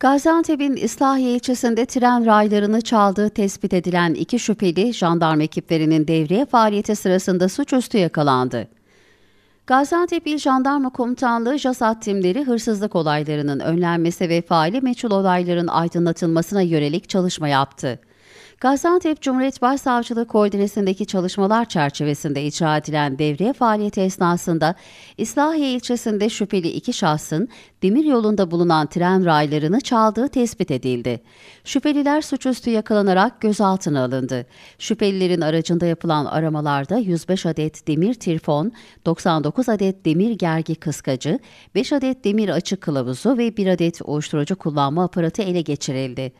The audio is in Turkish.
Gaziantep'in İslahiye ilçesinde tren raylarını çaldığı tespit edilen iki şüpheli jandarma ekiplerinin devriye faaliyeti sırasında suçüstü yakalandı. Gaziantep İl Jandarma Komutanlığı JASAT timleri hırsızlık olaylarının önlenmesi ve faili meçhul olayların aydınlatılmasına yönelik çalışma yaptı. Gaziantep Cumhuriyet Başsavcılığı koordinesindeki çalışmalar çerçevesinde icra edilen devriye faaliyeti esnasında İslahiye ilçesinde şüpheli iki şahsın demir yolunda bulunan tren raylarını çaldığı tespit edildi. Şüpheliler suçüstü yakalanarak gözaltına alındı. Şüphelilerin aracında yapılan aramalarda 105 adet demir tirfon, 99 adet demir gergi kıskacı, 5 adet demir açık kılavuzu ve 1 adet uyuşturucu kullanma aparatı ele geçirildi.